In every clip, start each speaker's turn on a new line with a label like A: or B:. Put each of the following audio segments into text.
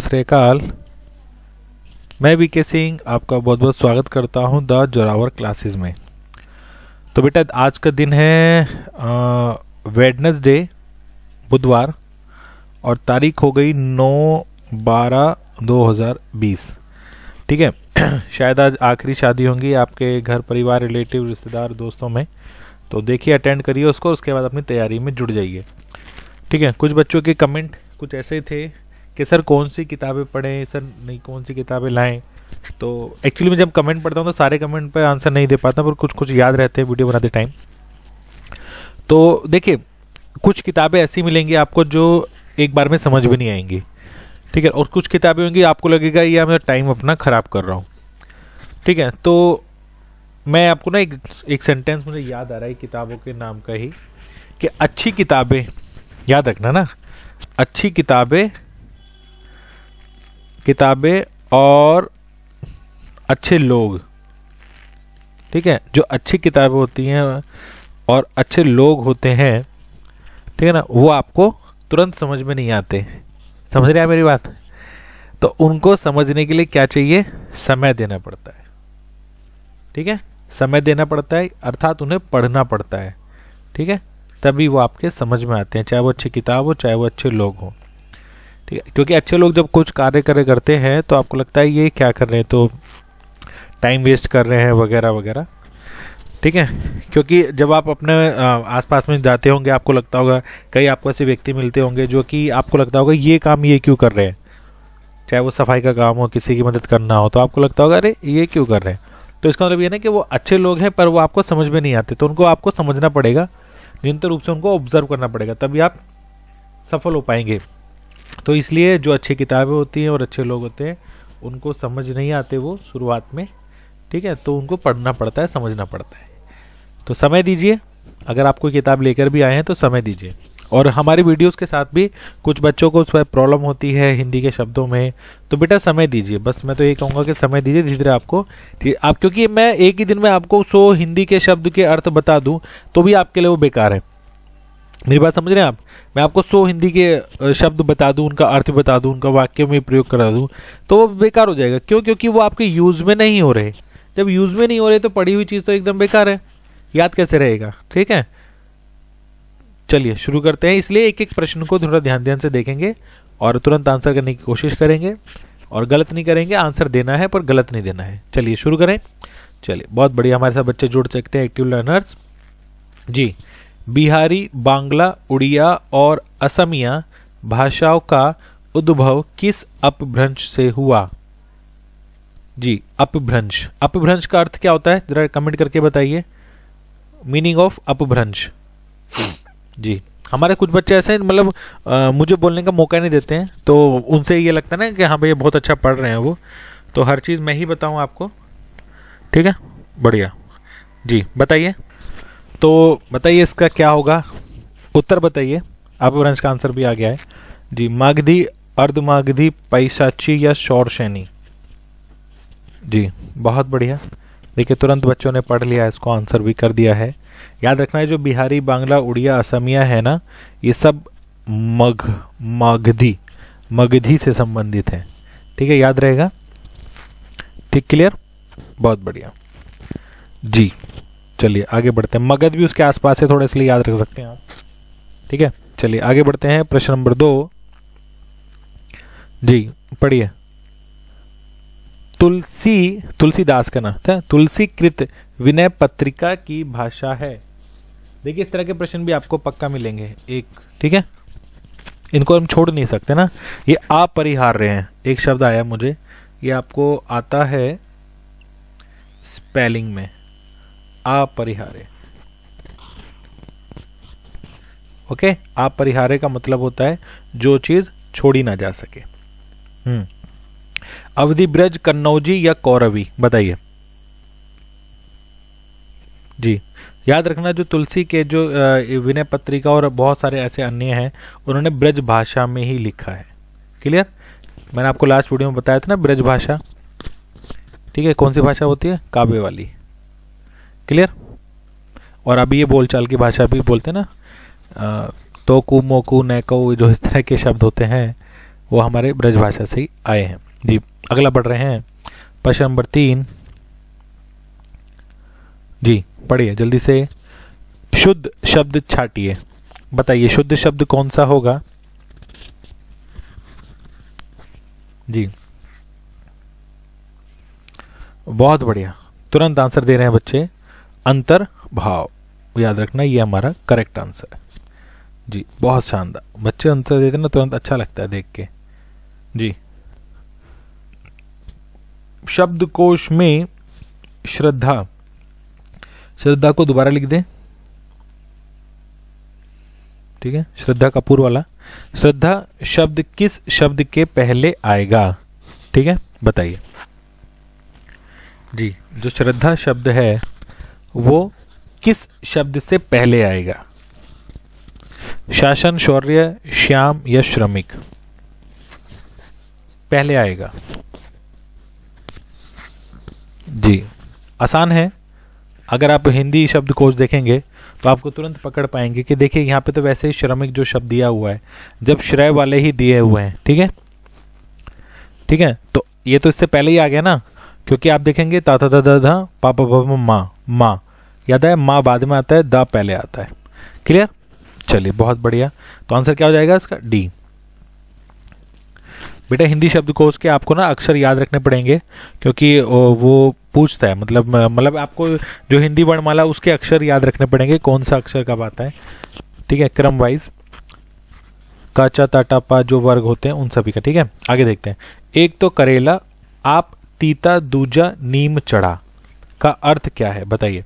A: सतरीकाल मैं वी के सिंह आपका बहुत बहुत स्वागत करता हूं द जोरावर क्लासेस में तो बेटा आज का दिन है वेडनेसडे बुधवार और तारीख हो गई 9 बारह 2020 ठीक है शायद आज आखिरी शादी होंगी आपके घर परिवार रिलेटिव रिश्तेदार दोस्तों में तो देखिए अटेंड करिए उसको उसके बाद अपनी तैयारी में जुड़ जाइए ठीक है कुछ बच्चों के कमेंट कुछ ऐसे ही थे कि सर कौन सी किताबें पढ़ें सर नहीं कौन सी किताबें लाएं तो एक्चुअली मैं जब कमेंट पढ़ता हूँ तो सारे कमेंट पर आंसर नहीं दे पाता पर कुछ कुछ याद रहते हैं वीडियो बनाते टाइम तो देखिए कुछ किताबें ऐसी मिलेंगी आपको जो एक बार में समझ भी नहीं आएंगी ठीक है और कुछ किताबें होंगी आपको लगेगा या मैं टाइम अपना ख़राब कर रहा हूँ ठीक है तो मैं आपको ना एक एक सेंटेंस मुझे याद आ रहा है किताबों के नाम का ही कि अच्छी किताबें याद रखना ना अच्छी किताबें किताबें और अच्छे लोग ठीक है जो अच्छी किताबें होती हैं और अच्छे लोग होते हैं ठीक है ना वो आपको तुरंत समझ में नहीं आते समझ रहे हैं मेरी बात तो उनको समझने के लिए क्या चाहिए समय देना पड़ता है ठीक है समय देना पड़ता है अर्थात उन्हें पढ़ना पड़ता है ठीक है तभी वो आपके समझ में आते हैं चाहे वो अच्छी किताब हो चाहे वो अच्छे लोग हों ठीक है क्योंकि अच्छे लोग जब कुछ कार्य करे करते हैं तो आपको लगता है ये क्या कर रहे हैं तो टाइम वेस्ट कर रहे हैं वगैरह वगैरह ठीक है क्योंकि जब आप अपने आसपास में जाते होंगे आपको लगता होगा कई आपको ऐसे व्यक्ति मिलते होंगे जो कि आपको लगता होगा ये काम ये क्यों कर रहे हैं चाहे वो सफाई का काम हो किसी की मदद करना हो तो आपको लगता होगा अरे ये क्यों कर रहे हैं तो इसका मतलब ये ना कि वो अच्छे लोग हैं पर वो आपको समझ में नहीं आते तो उनको आपको समझना पड़ेगा निरंतर रूप से उनको ऑब्जर्व करना पड़ेगा तभी आप सफल हो पाएंगे तो इसलिए जो अच्छी किताबें होती हैं और अच्छे लोग होते हैं उनको समझ नहीं आते वो शुरुआत में ठीक है तो उनको पढ़ना पड़ता है समझना पड़ता है तो समय दीजिए अगर आप कोई किताब लेकर भी आए हैं तो समय दीजिए और हमारी वीडियोस के साथ भी कुछ बच्चों को उस पर प्रॉब्लम होती है हिंदी के शब्दों में तो बेटा समय दीजिए बस मैं तो ये कहूँगा कि समय दीजिए धीरे धीरे आपको आप क्योंकि मैं एक ही दिन में आपको सो हिंदी के शब्द के अर्थ बता दूँ तो भी आपके लिए वो बेकार है मेरी बात समझ रहे हैं आप मैं आपको सो हिंदी के शब्द बता दूं उनका अर्थ बता दूं उनका वाक्य में प्रयोग करा दूं तो वो बेकार हो जाएगा क्यों क्योंकि वो आपके यूज़ में नहीं हो रहे जब यूज़ में नहीं हो रहे तो पढ़ी हुई चीज़ तो एकदम बेकार है याद कैसे रहेगा ठीक है चलिए शुरू करते हैं इसलिए एक एक प्रश्न को थोड़ा ध्यान ध्यान से देखेंगे और तुरंत आंसर करने की कोशिश करेंगे और गलत नहीं करेंगे आंसर देना है पर गलत नहीं देना है चलिए शुरू करें चलिए बहुत बढ़िया हमारे साथ बच्चे जुड़ सकते हैं एक्टिव लर्नर्स जी बिहारी बांग्ला उड़िया और असमिया भाषाओं का उद्भव किस अपभ्रंश से हुआ जी अपभ्रंश अपभ्रंश का अर्थ क्या होता है जरा कमेंट करके बताइए मीनिंग ऑफ अपभ्रंश जी हमारे कुछ बच्चे ऐसे मतलब मुझे बोलने का मौका नहीं देते हैं तो उनसे ये लगता है ना कि हाँ भैया बहुत अच्छा पढ़ रहे हैं वो तो हर चीज़ मैं ही बताऊं आपको ठीक है बढ़िया जी बताइए तो बताइए इसका क्या होगा उत्तर बताइए आप वंश का आंसर भी आ गया है जी मागधी अर्धमागधी पैसाची या शौरशैनी जी बहुत बढ़िया देखिए तुरंत बच्चों ने पढ़ लिया इसको आंसर भी कर दिया है याद रखना है जो बिहारी बांग्ला उड़िया असमिया है ना ये सब मघ मागधी मगधी से संबंधित है ठीक है याद रहेगा ठीक क्लियर बहुत बढ़िया जी चलिए आगे बढ़ते हैं मगध भी उसके आसपास है थोड़ा इसलिए याद रख सकते हैं आप ठीक है चलिए आगे बढ़ते हैं प्रश्न नंबर दो जी पढ़िए तुलसी तुलसीदास का नाम था तुलसी कृत विनय पत्रिका की भाषा है देखिए इस तरह के प्रश्न भी आपको पक्का मिलेंगे एक ठीक है इनको हम छोड़ नहीं सकते ना ये अपरिहार्य हैं एक शब्द आया मुझे ये आपको आता है स्पेलिंग में अपरिहार्य ओके अपरिहार्य का मतलब होता है जो चीज छोड़ी ना जा सके हम्म अवधि ब्रज कन्नौजी या कौरवी बताइए जी याद रखना जो तुलसी के जो विनय पत्रिका और बहुत सारे ऐसे अन्य हैं उन्होंने ब्रज भाषा में ही लिखा है क्लियर मैंने आपको लास्ट वीडियो में बताया था ना ब्रज भाषा ठीक है कौन सी भाषा होती है काव्य वाली क्लियर और अभी ये बोलचाल की भाषा भी बोलते हैं ना तो कु मोकू नैको जो इस तरह के शब्द होते हैं वो हमारे ब्रज भाषा से ही आए हैं जी अगला पढ़ रहे हैं प्रश्न नंबर तीन जी पढ़िए जल्दी से शुद्ध शब्द छाटिए बताइए शुद्ध शब्द कौन सा होगा जी बहुत बढ़िया तुरंत आंसर दे रहे हैं बच्चे अंतर भाव याद रखना ये हमारा करेक्ट आंसर है जी बहुत शानदार बच्चे आंसर देते ना तुरंत अच्छा लगता है देख के जी शब्दकोश में श्रद्धा श्रद्धा को दोबारा लिख दें ठीक है श्रद्धा कपूर वाला श्रद्धा शब्द किस शब्द के पहले आएगा ठीक है बताइए जी जो श्रद्धा शब्द है वो किस शब्द से पहले आएगा शासन शौर्य श्याम या श्रमिक पहले आएगा जी आसान है अगर आप हिंदी शब्द कोश देखेंगे तो आपको तुरंत पकड़ पाएंगे कि देखिए यहां पे तो वैसे ही श्रमिक जो शब्द दिया हुआ है जब श्रेय वाले ही दिए हुए हैं ठीक है ठीक है तो ये तो इससे पहले ही आ गया ना क्योंकि आप देखेंगे ताता दादा धा पापा पापा माँ माँ याद है माँ बाद में आता है द पहले आता है क्लियर चलिए बहुत बढ़िया तो आंसर क्या हो जाएगा इसका डी बेटा हिंदी शब्द शब्दकोश के आपको ना अक्सर याद रखने पड़ेंगे क्योंकि वो पूछता है मतलब मतलब आपको जो हिंदी वर्णमाला उसके अक्षर याद रखने पड़ेंगे कौन सा अक्षर कब आता है ठीक है क्रम वाइज काचा ताटापा जो वर्ग होते हैं उन सभी का ठीक है आगे देखते हैं एक तो करेला आप तीता दूजा नीम चढ़ा का अर्थ क्या है बताइए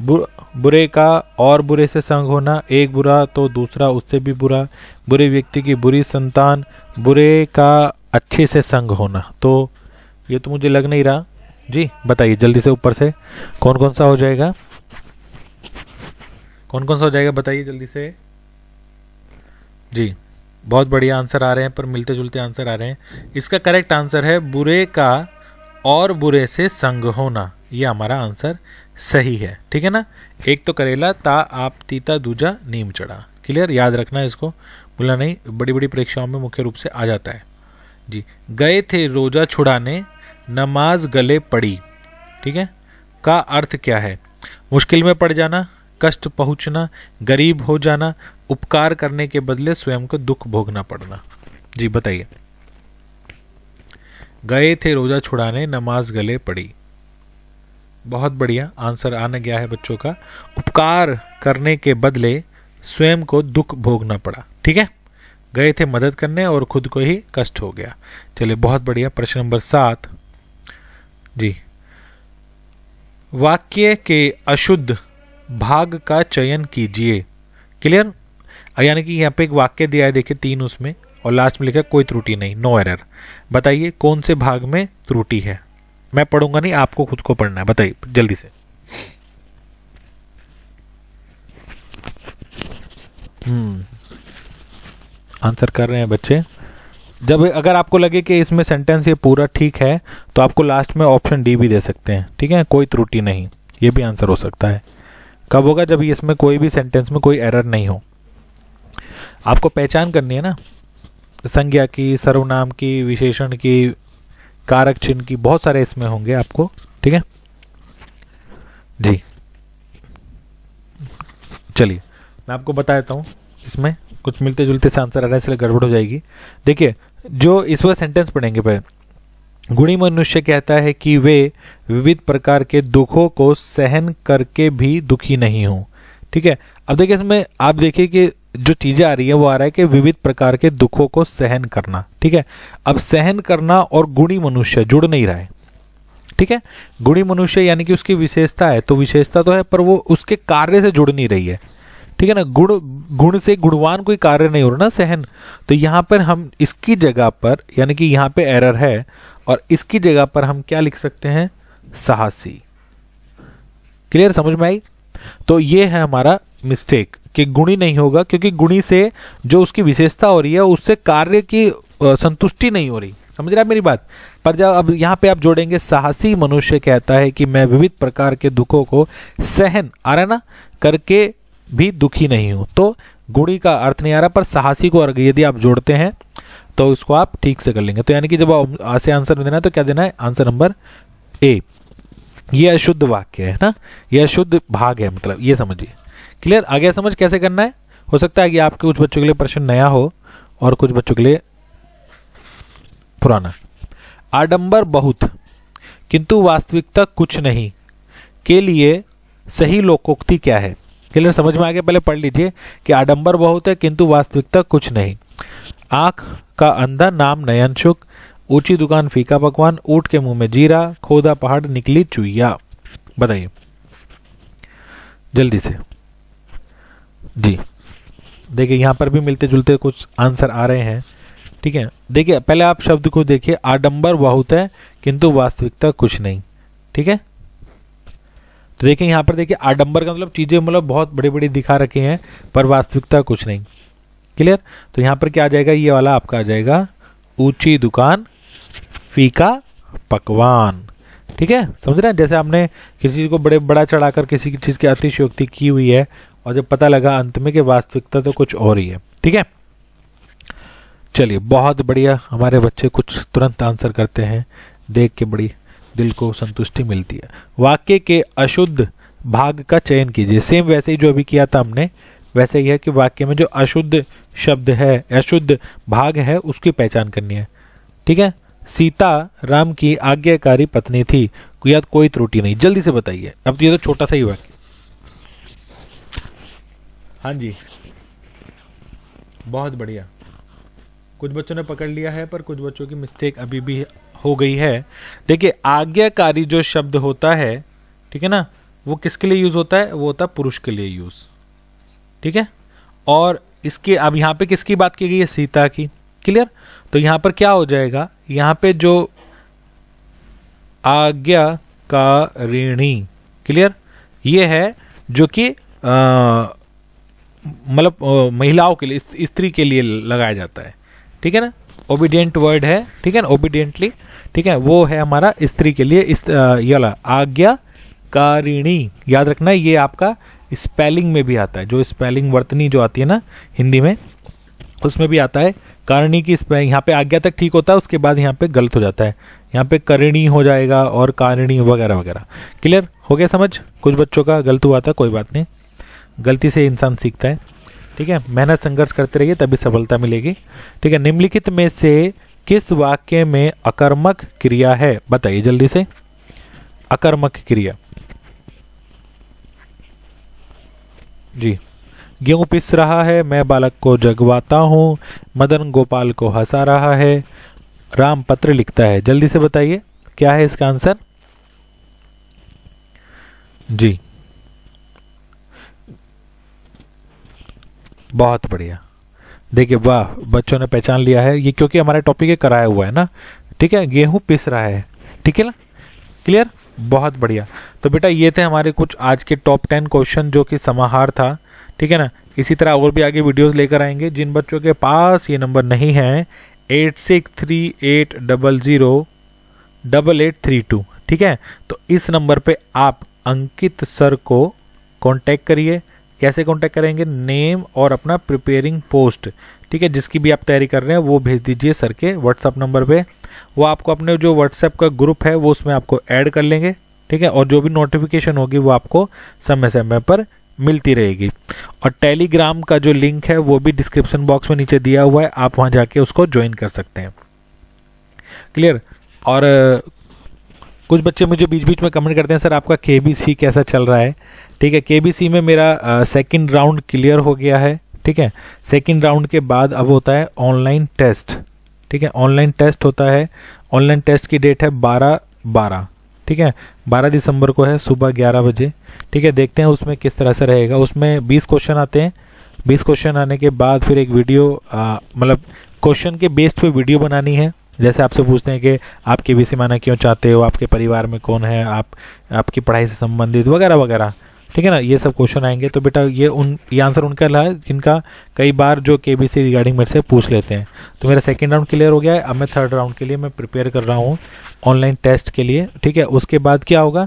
A: बुरे का और बुरे से संग होना एक बुरा तो दूसरा उससे भी बुरा बुरे व्यक्ति की बुरी संतान बुरे का अच्छे से संग होना तो ये तो मुझे लग नहीं रहा जी बताइए जल्दी से ऊपर से कौन कौन सा हो जाएगा कौन कौन सा हो जाएगा बताइए जल्दी से जी बहुत बढ़िया आंसर आ रहे हैं पर मिलते जुलते आंसर आ रहे हैं इसका करेक्ट आंसर है बुरे का और बुरे से संग होना ये हमारा आंसर सही है ठीक है ना एक तो करेला ता आप तीता दूजा नीम चढ़ा क्लियर याद रखना इसको बोला नहीं बड़ी बड़ी परीक्षाओं में मुख्य रूप से आ जाता है जी गए थे रोजा छुड़ाने नमाज गले पड़ी ठीक है का अर्थ क्या है मुश्किल में पड़ जाना कष्ट पहुंचना गरीब हो जाना उपकार करने के बदले स्वयं को दुख भोगना पड़ना जी बताइए गए थे रोजा छुड़ाने नमाज गले पड़ी बहुत बढ़िया आंसर आने गया है बच्चों का उपकार करने के बदले स्वयं को दुख भोगना पड़ा ठीक है गए थे मदद करने और खुद को ही कष्ट हो गया चलिए बहुत बढ़िया प्रश्न नंबर सात जी वाक्य के अशुद्ध भाग का चयन कीजिए क्लियर यानी कि यहाँ पे एक वाक्य दिया है देखिए तीन उसमें और लास्ट में लिखा कोई त्रुटि नहीं नो एरर बताइए कौन से भाग में त्रुटि है मैं पढ़ूंगा नहीं आपको खुद को पढ़ना है बताइए जल्दी से हम्म। आंसर कर रहे हैं बच्चे जब अगर आपको लगे कि इसमें सेंटेंस ये पूरा ठीक है तो आपको लास्ट में ऑप्शन डी भी दे सकते हैं ठीक है कोई त्रुटि नहीं ये भी आंसर हो सकता है कब होगा जब इसमें कोई भी सेंटेंस में कोई एरर नहीं हो आपको पहचान करनी है ना संज्ञा की सर्वनाम की विशेषण की कारक चिन्ह की बहुत सारे इसमें होंगे आपको ठीक है जी चलिए मैं आपको बता देता हूँ इसमें कुछ मिलते जुलते से आंसर आ रहा है इसलिए गड़बड़ हो जाएगी देखिए जो इस बार सेंटेंस पढ़ेंगे पहले गुणी मनुष्य कहता है कि वे विविध प्रकार के दुखों को सहन करके भी दुखी नहीं हो ठीक है अब देखिए इसमें आप देखिए कि जो चीजें आ रही है वो आ रहा है कि विविध प्रकार के दुखों को सहन करना ठीक है अब सहन करना और गुणी मनुष्य जुड़ नहीं रहा है ठीक है गुणी मनुष्य यानी कि उसकी विशेषता है तो विशेषता तो है पर वो उसके कार्य से जुड़ नहीं रही है ठीक है ना गुण गुण से गुणवान कोई कार्य नहीं हो रहा ना सहन तो यहां पर हम इसकी जगह पर यानी कि यहां पर एरर है और इसकी जगह पर हम क्या लिख सकते हैं साहसी क्लियर समझ में आई तो ये है हमारा मिस्टेक कि गुणी नहीं होगा क्योंकि गुणी से जो उसकी विशेषता हो रही है उससे कार्य की संतुष्टि नहीं हो रही समझ रहे आप मेरी बात पर जब अब यहाँ पे आप जोड़ेंगे साहसी मनुष्य कहता है कि मैं विविध प्रकार के दुखों को सहन आ रहा ना करके भी दुखी नहीं हूं तो गुणी का अर्थ नहीं आ रहा पर साहसी को अर्घ यदि आप जोड़ते हैं तो उसको आप ठीक से कर लेंगे तो यानी कि जब आप आंसर आंसर देना है तो क्या देना है आंसर नंबर ए यह अशुद्ध वाक्य है ना यह अशुद्ध भाग है मतलब ये समझिए क्लियर आगे समझ कैसे करना है हो सकता है कि आपके कुछ बच्चों के लिए प्रश्न नया हो और कुछ बच्चों के लिए पुराना आडंबर बहुत किंतु वास्तविकता कुछ नहीं के लिए सही लोकोक्ति क्या है क्लियर समझ में आगे पहले पढ़ लीजिए कि आडंबर बहुत है किंतु वास्तविकता कुछ नहीं आंख का अंधा नाम नयन शुक ऊंची दुकान फीका पकवान ऊट के मुंह में जीरा खोदा पहाड़ निकली चुईया बताइए जल्दी से जी देखिए यहाँ पर भी मिलते जुलते कुछ आंसर आ रहे हैं ठीक है देखिए पहले आप शब्द को देखिए आडंबर बहुत है किंतु वास्तविकता कुछ नहीं ठीक है तो देखिए यहाँ पर देखिए आडंबर का मतलब चीजें मतलब बहुत बड़ी बड़ी दिखा रखी हैं पर वास्तविकता कुछ नहीं क्लियर तो यहाँ पर क्या आ जाएगा ये वाला आपका आ जाएगा ऊंची दुकान फीका पकवान ठीक है समझ रहे हैं जैसे आपने किसी चीज को बड़े बड़ा चढ़ाकर किसी की चीज की अतिशयोक्ति की हुई है और जब पता लगा अंत में कि वास्तविकता तो कुछ और ही है ठीक है चलिए बहुत बढ़िया हमारे बच्चे कुछ तुरंत आंसर करते हैं देख के बड़ी दिल को संतुष्टि मिलती है वाक्य के अशुद्ध भाग का चयन कीजिए सेम वैसे ही जो अभी किया था हमने वैसे ही है कि वाक्य में जो अशुद्ध शब्द है अशुद्ध भाग है उसकी पहचान करनी है ठीक है सीता राम की आज्ञाकारी पत्नी थी या कोई त्रुटि नहीं जल्दी से बताइए अब तो ये तो छोटा सा ही वाक्य हाँ जी बहुत बढ़िया कुछ बच्चों ने पकड़ लिया है पर कुछ बच्चों की मिस्टेक अभी भी हो गई है देखिए आज्ञाकारी जो शब्द होता है ठीक है ना वो किसके लिए यूज होता है वो होता है पुरुष के लिए यूज ठीक है और इसके अब यहाँ पे किसकी बात की गई है सीता की क्लियर तो यहाँ पर क्या हो जाएगा यहाँ पे जो आज्ञा का ऋणी क्लियर ये है जो कि मतलब महिलाओं के लिए स्त्री के लिए लगाया जाता है ठीक है ना ओबीडियंट वर्ड है ठीक है ना ओबीडियंटली ठीक है वो है हमारा स्त्री के लिए आज्ञा कारिणी याद रखना ये आपका स्पेलिंग में भी आता है जो स्पेलिंग वर्तनी जो आती है ना हिंदी में उसमें भी आता है कारिणी की स्पेलिंग यहाँ पे आज्ञा तक ठीक होता है उसके बाद यहाँ पे गलत हो जाता है यहाँ पे करिणी हो जाएगा और कारिणी वगैरह वगैरह क्लियर हो गया समझ कुछ बच्चों का गलत हुआ था कोई बात नहीं गलती से इंसान सीखता है ठीक है मेहनत संघर्ष करते रहिए तभी सफलता मिलेगी ठीक है निम्नलिखित में से किस वाक्य में अकर्मक क्रिया है बताइए जल्दी से अकर्मक क्रिया जी गेहूं पिस रहा है मैं बालक को जगवाता हूं मदन गोपाल को हंसा रहा है राम पत्र लिखता है जल्दी से बताइए क्या है इसका आंसर जी बहुत बढ़िया देखिए वाह बच्चों ने पहचान लिया है ये क्योंकि हमारे टॉपिक ये कराया हुआ है ना ठीक है गेहूं पिस रहा है ठीक है ना क्लियर बहुत बढ़िया तो बेटा ये थे हमारे कुछ आज के टॉप टेन क्वेश्चन जो कि समाहार था ठीक है ना इसी तरह और भी आगे वीडियोस लेकर आएंगे जिन बच्चों के पास ये नंबर नहीं है eight six three eight double zero double eight three two ठीक है तो इस नंबर पे आप अंकित सर को कांटेक्ट करिए कैसे कॉन्टेक्ट करेंगे नेम और अपना प्रिपेयरिंग पोस्ट ठीक है जिसकी भी आप तैयारी कर रहे हैं वो भेज दीजिए सर के व्हाट्सअप नंबर पर वो आपको अपने जो व्हाट्सएप का ग्रुप है वो उसमें आपको ऐड कर लेंगे ठीक है और जो भी नोटिफिकेशन होगी वो आपको समय समय पर मिलती रहेगी और टेलीग्राम का जो लिंक है वो भी डिस्क्रिप्शन बॉक्स में नीचे दिया हुआ है आप वहां जाके उसको ज्वाइन कर सकते हैं क्लियर और कुछ बच्चे मुझे बीच बीच में कमेंट करते हैं सर आपका के कैसा चल रहा है ठीक है के में मेरा सेकेंड राउंड क्लियर हो गया है ठीक है सेकेंड राउंड के बाद अब होता है ऑनलाइन टेस्ट ठीक है ऑनलाइन टेस्ट होता है ऑनलाइन टेस्ट की डेट है बारह बारह ठीक है बारह दिसंबर को है सुबह ग्यारह बजे ठीक है देखते हैं उसमें किस तरह से रहेगा उसमें बीस क्वेश्चन आते हैं बीस क्वेश्चन आने के बाद फिर एक वीडियो मतलब क्वेश्चन के बेस्ड पे वीडियो बनानी है जैसे आपसे पूछते हैं कि आप के बी माना क्यों चाहते हो आपके परिवार में कौन है आप आपकी पढ़ाई से संबंधित वगैरह वगैरह ठीक है ना ये सब क्वेश्चन आएंगे तो बेटा ये उन ये आंसर उनका है जिनका कई बार जो के बी सी रिगार्डिंग मेरे से पूछ लेते हैं तो मेरा सेकेंड राउंड क्लियर हो गया है अब मैं थर्ड राउंड के लिए मैं प्रिपेयर कर रहा हूँ ऑनलाइन टेस्ट के लिए ठीक है उसके बाद क्या होगा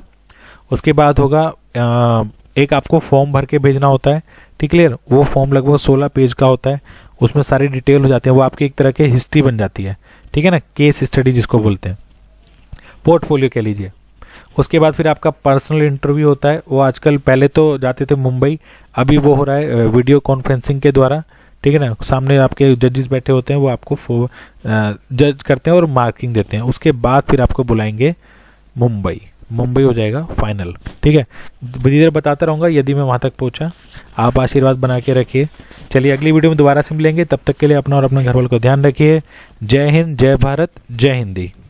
A: उसके बाद होगा आ, एक आपको फॉर्म भर के भेजना होता है ठीक क्लियर वो फॉर्म लगभग सोलह पेज का होता है उसमें सारी डिटेल हो जाती है वो आपकी एक तरह की हिस्ट्री बन जाती है ठीक है ना केस स्टडी जिसको बोलते हैं पोर्टफोलियो कह लीजिए उसके बाद फिर आपका पर्सनल इंटरव्यू होता है वो आजकल पहले तो जाते थे मुंबई अभी वो हो रहा है वीडियो कॉन्फ्रेंसिंग के द्वारा ठीक है ना सामने आपके जजेस बैठे होते हैं वो आपको जज करते हैं और मार्किंग देते हैं उसके बाद फिर आपको बुलाएंगे मुंबई मुंबई हो जाएगा फाइनल ठीक है धीरे धीरे बताता रहूँगा यदि मैं वहाँ तक पहुँचा आप आशीर्वाद बना के रखिए चलिए अगली वीडियो में दोबारा से मिलेंगे तब तक के लिए अपना और अपने घर वालों को ध्यान रखिए जय हिंद जय भारत जय हिंदी